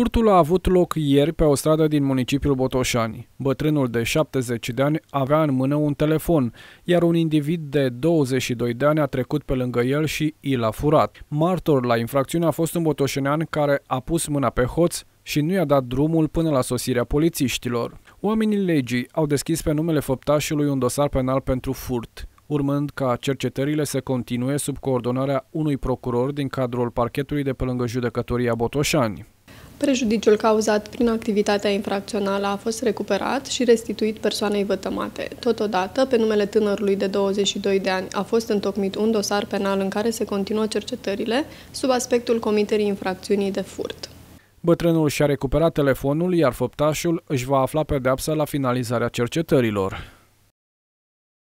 Furtul a avut loc ieri pe o stradă din municipiul Botoșani. Bătrânul de 70 de ani avea în mână un telefon, iar un individ de 22 de ani a trecut pe lângă el și i l-a furat. Martor la infracțiune a fost un botoșenean care a pus mâna pe hoț și nu i-a dat drumul până la sosirea polițiștilor. Oamenii legii au deschis pe numele făptașului un dosar penal pentru furt urmând ca cercetările să continue sub coordonarea unui procuror din cadrul parchetului de pe lângă judecătoria Botoșani. Prejudiciul cauzat prin activitatea infracțională a fost recuperat și restituit persoanei vătămate. Totodată, pe numele tânărului de 22 de ani a fost întocmit un dosar penal în care se continuă cercetările sub aspectul comiterii infracțiunii de furt. Bătrânul și-a recuperat telefonul, iar făptașul își va afla pedeapsa la finalizarea cercetărilor.